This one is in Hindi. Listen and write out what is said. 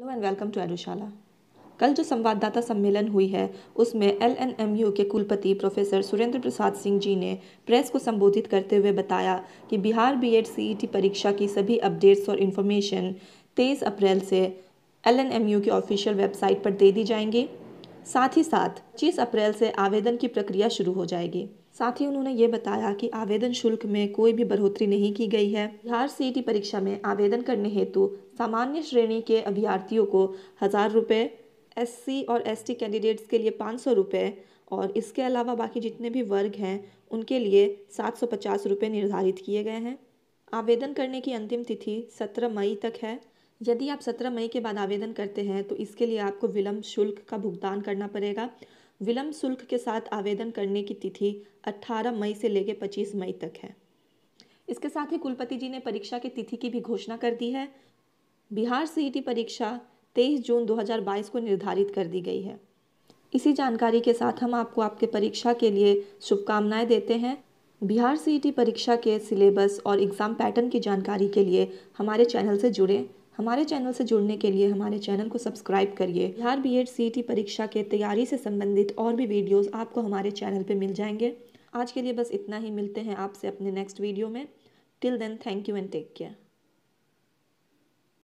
hello and welcome to Edushala कल जो संवाददाता सम्मेलन हुई है उसमें यू के कुलपति प्रोफेसर सुरेंद्र प्रसाद सिंह जी ने प्रेस को संबोधित करते हुए बताया कि बिहार बी एड e परीक्षा की सभी अपडेट्स और इन्फॉर्मेशन 23 अप्रैल से यू की ऑफिशियल वेबसाइट पर दे दी जाएंगी साथ ही साथ पच्चीस अप्रैल से आवेदन की प्रक्रिया शुरू हो जाएगी साथ ही उन्होंने ये बताया कि आवेदन शुल्क में कोई भी बढ़ोतरी नहीं की गई है बिहार सी e परीक्षा में आवेदन करने हेतु सामान्य श्रेणी के अभ्यर्थियों को हज़ार रुपये एस और एस कैंडिडेट्स के लिए पाँच सौ रुपये और इसके अलावा बाकी जितने भी वर्ग हैं उनके लिए सात सौ पचास रुपये निर्धारित किए गए हैं आवेदन करने की अंतिम तिथि सत्रह मई तक है यदि आप 17 मई के बाद आवेदन करते हैं तो इसके लिए आपको विलम्ब शुल्क का भुगतान करना पड़ेगा विलम्ब शुल्क के साथ आवेदन करने की तिथि 18 मई से लेकर 25 मई तक है इसके साथ ही कुलपति जी ने परीक्षा की तिथि की भी घोषणा कर दी है बिहार सी परीक्षा 23 जून 2022 को निर्धारित कर दी गई है इसी जानकारी के साथ हम आपको आपके परीक्षा के लिए शुभकामनाएं देते हैं बिहार सी परीक्षा के सिलेबस और एग्ज़ाम पैटर्न की जानकारी के लिए हमारे चैनल से जुड़ें हमारे चैनल से जुड़ने के लिए हमारे चैनल को सब्सक्राइब करिए बिहार बी एड सी परीक्षा के तैयारी से संबंधित और भी वीडियोज़ आपको हमारे चैनल पर मिल जाएंगे आज के लिए बस इतना ही मिलते हैं आपसे अपने नेक्स्ट वीडियो में till then thank you and take care